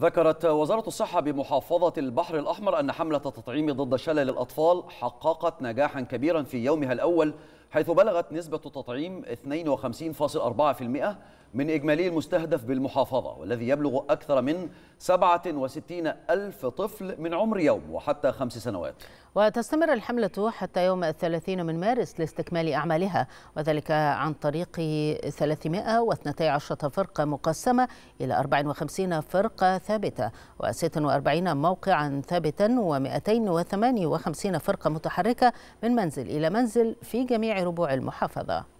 ذكرت وزارة الصحة بمحافظة البحر الأحمر أن حملة التطعيم ضد شلل الأطفال حققت نجاحا كبيرا في يومها الأول حيث بلغت نسبة التطعيم 52.4% من إجمالي المستهدف بالمحافظة والذي يبلغ أكثر من 67 ألف طفل من عمر يوم وحتى خمس سنوات وتستمر الحملة حتى يوم الثلاثين من مارس لاستكمال أعمالها وذلك عن طريق 312 فرقة مقسمة إلى 54 فرقة ثابتة و46 موقعا ثابتا و258 فرقة متحركة من منزل إلى منزل في جميع ربوع المحافظة